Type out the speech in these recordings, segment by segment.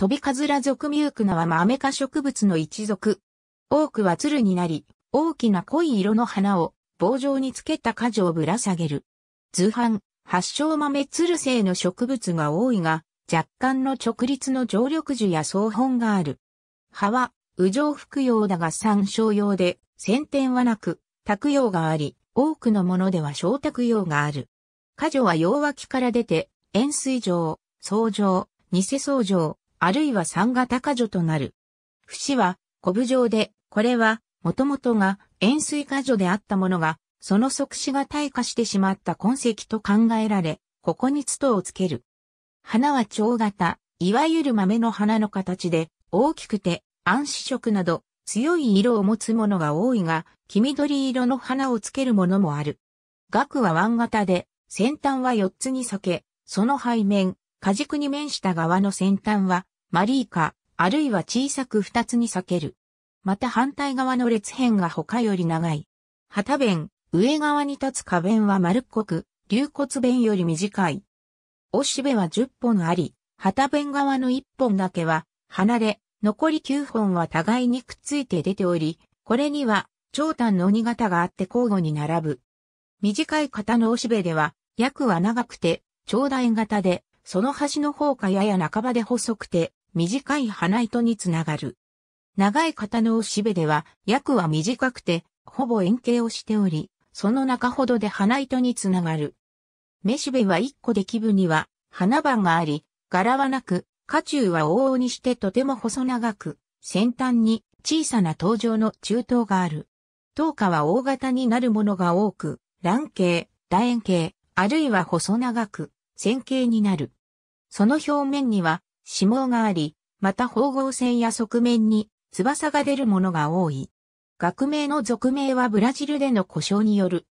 トビカズラ属ミュークナはマメ科植物の一属。多くは鶴になり、大きな濃い色の花を棒状につけた果樹をぶら下げる。図版、発祥豆鶴性の植物が多いが、若干の直立の常緑樹や草本がある。葉は、右上服用だが参照用で、先天はなく、卓用があり、多くのものでは小卓用がある。果樹は洋脇から出て、塩水状、草状、偽草状、あるいは三型果樹となる。節は、古ブ状で、これは、もともとが塩水果樹であったものが、その即死が退化してしまった痕跡と考えられ、ここに筒をつける。花は蝶型、いわゆる豆の花の形で、大きくて、暗視色など、強い色を持つものが多いが、黄緑色の花をつけるものもある。額は腕型で、先端は4つに裂け、その背面、果軸に面した側の先端は、マリーカ、あるいは小さく二つに裂ける。また反対側の列辺が他より長い。旗弁、上側に立つ花弁は丸っこく、流骨弁より短い。おしべは10本あり、旗弁側の1本だけは、離れ、残り9本は互いにくっついて出ており、これには、長短の鬼型があって交互に並ぶ。短い型のおしべでは、約は長くて、長大型で、その端の方かやや半ばで細くて、短い鼻糸につながる。長い型のおしべでは、役は短くて、ほぼ円形をしており、その中ほどで鼻糸につながる。めしべは一個で基部には、花瓣があり、柄はなく、下中は往々にしてとても細長く、先端に小さな登場の中頭がある。頭下は大型になるものが多く、卵形、楕円形、あるいは細長く、線形になる。その表面には脂肪があり、また方合線や側面に翼が出るものが多い。学名の属名はブラジルでの故障による。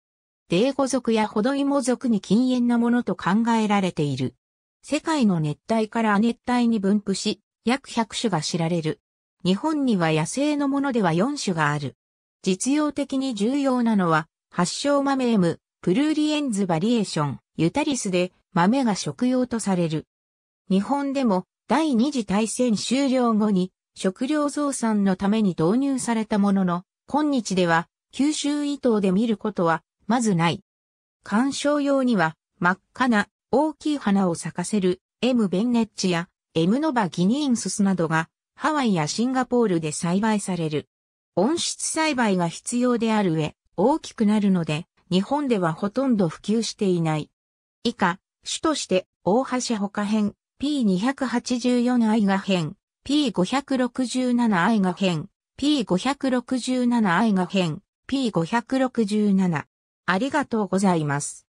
デーゴ族やホドイモ族に禁煙なものと考えられている。世界の熱帯から亜熱帯に分布し、約100種が知られる。日本には野生のものでは4種がある。実用的に重要なのは、発祥豆ム、プルーリエンズバリエーション、ユタリスで豆が食用とされる。日本でも第二次大戦終了後に食料増産のために導入されたものの、今日では九州伊東で見ることはまずない。観賞用には真っ赤な大きい花を咲かせる M ベンネッチや M ノバギニンススなどがハワイやシンガポールで栽培される。温室栽培が必要である上、大きくなるので、日本ではほとんど普及していない。以下、主として、大橋他編、P284i が変、P567i が変、P567i が変、P567。ありがとうございます。